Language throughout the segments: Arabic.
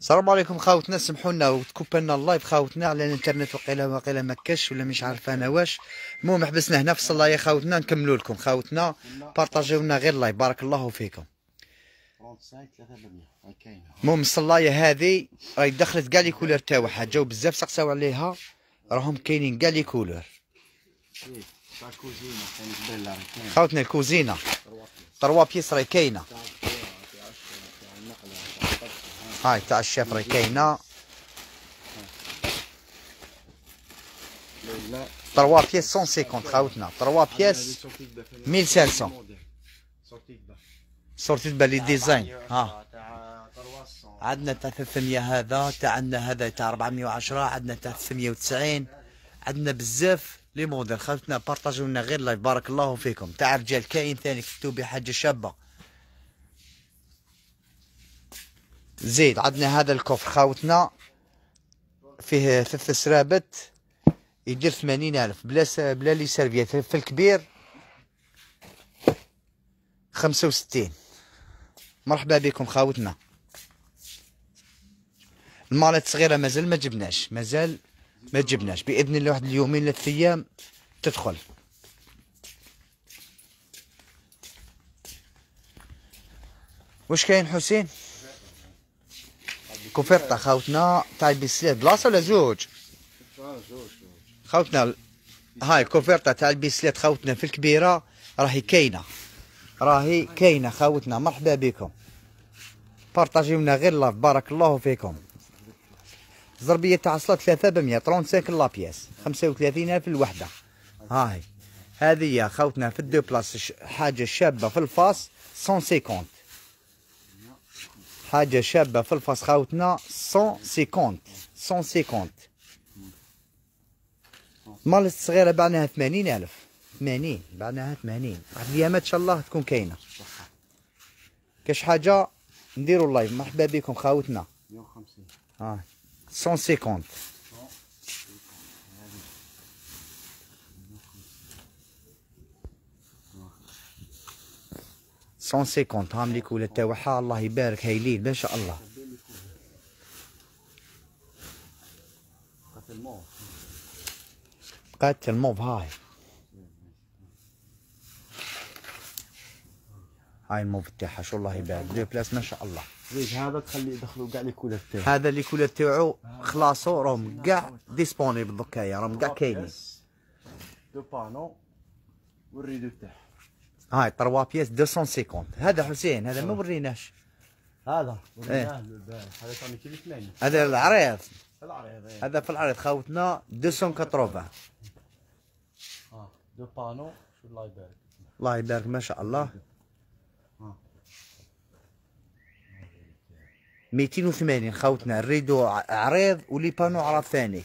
السلام عليكم خاوتنا سمحوا لنا وتكوبا لنا اللايف خاوتنا على الانترنت وقيله وقيله ما كاش ولا مش عارف انا واش المهم حبسنا هنا في الصلايه خاوتنا نكملوا لكم خاوتنا بارطاجيو لنا غير لايف بارك الله فيكم المهم الصلايه هذه راهي دخلت كاع لي كولور تاعها جاو بزاف سقساو عليها راهم كاينين كاع لي كولور خاوتنا الكوزينه تروا بيس راهي كاينه هاي تاع الشفره كاينه تروا بيس 150 خاوتنا تروا بيس 1500 سورتي دبا لي ديزاين ها عندنا تاع 300 هذا تاع عندنا هذا تاع 410 عندنا تاع 390 عندنا بزاف لي موديل خاوتنا بارطاجيو لنا غير لايف بارك الله فيكم تاع رجال كاين ثاني كتبوا بحاجه شابه زيد عندنا هذا الكوف خاوتنا فيه ثلاث سرابت يدير ثمانين ألف بلا س- بلا لي سيرفيات في الكبير خمسة وستين مرحبا بكم خاوتنا المالات الصغيرة مازال ما جبناش مازال ما جبناش بإذن الله واحد اليومين ثلاث أيام تدخل واش كاين حسين كوفرتا خاوتنا تاع البيسليه بلاصه ولا زوج؟ زوج خاوتنا هاي كوفرتا تاع البيسليت خاوتنا في الكبيره راهي كاينه راهي كاينه خاوتنا مرحبا بكم بارطاجيونا غير لاف بارك الله فيكم الزربيه تاع الصلاه 3 ب 135 لابياس 35000 الوحده هاي هذه خاوتنا في الدو بلاس حاجه شابه في الفاس 150 حاجه شابه في الفاس خاوتنا 150 150 مال الصغيره بعناها 80000 80 بعناها 80 واحد الايامات ان شاء الله تكون كاينه كاش حاجه نديروا اللايف مرحبا بكم خاوتنا 150 اه 150 150 هامليك ولا تاوعها الله يبارك هايلين ما شاء الله بقات الموف هاي هاي الموف تاعها شو الله يبارك دو بلاس ما شاء الله زيد هذا تخلي يدخلوا كاع لي كولات تاعو هذا لي كولات تاعو خلاصو راهم كاع ديسبونيبل دوكايا راهم كاع كاينين دو بانو والريدو تاعها هاي 3 بيس 250 هذا حسين هذا ما وريناش هذا وريناه إيه. هذا العريض العريض إيه. هذا في العريض خاوتنا 280 اه دو بانو الله يبارك الله يبارك ما شاء الله 280 خاوتنا الريدو عريض ولي بانو عرض ثاني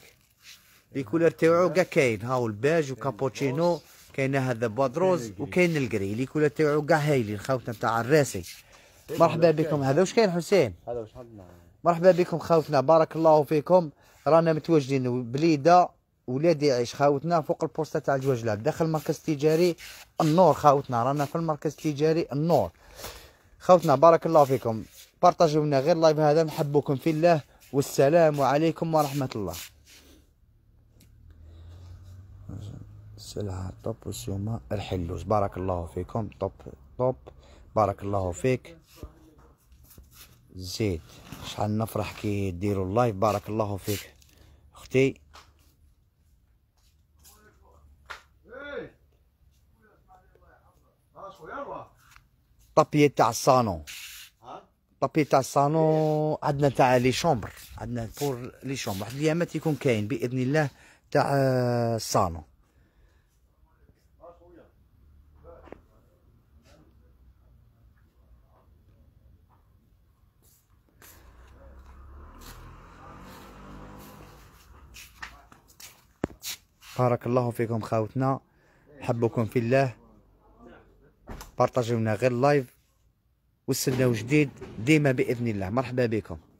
الكولر تاعو كاع كاين هاو الباج وكابوتشينو كاين هذا بودروز إيه، إيه. وكاين اللي كولا تاعو كاع هايلين خاوتنا تاع الراسي إيه، مرحبا بكم هذا واش كاين حسين هذا واش مرحبا بكم خاوتنا بارك الله فيكم رانا متواجدين بليده ولادي يعيش خاوتنا فوق البوسطه تاع الجوجلاب داخل المركز التجاري النور خاوتنا رانا في المركز التجاري النور خاوتنا بارك الله فيكم بارطاجيو لنا غير لايف هذا نحبكم في الله والسلام عليكم ورحمه الله السلعة طب وسيوما الحلوز بارك الله فيكم طب طب بارك الله فيك زيد شحال نفرح كي ديروا اللايف بارك الله فيك اختي طبي تاع الصالون طبي تاع الصالون عندنا تاع لي شومبر عندنا بور لي شومبر واحد الايامات يكون كاين باذن الله تاع الصالون بارك الله فيكم خاوتنا حبكم في الله بارطاجيونا غير لايف والسناو جديد ديما باذن الله مرحبا بكم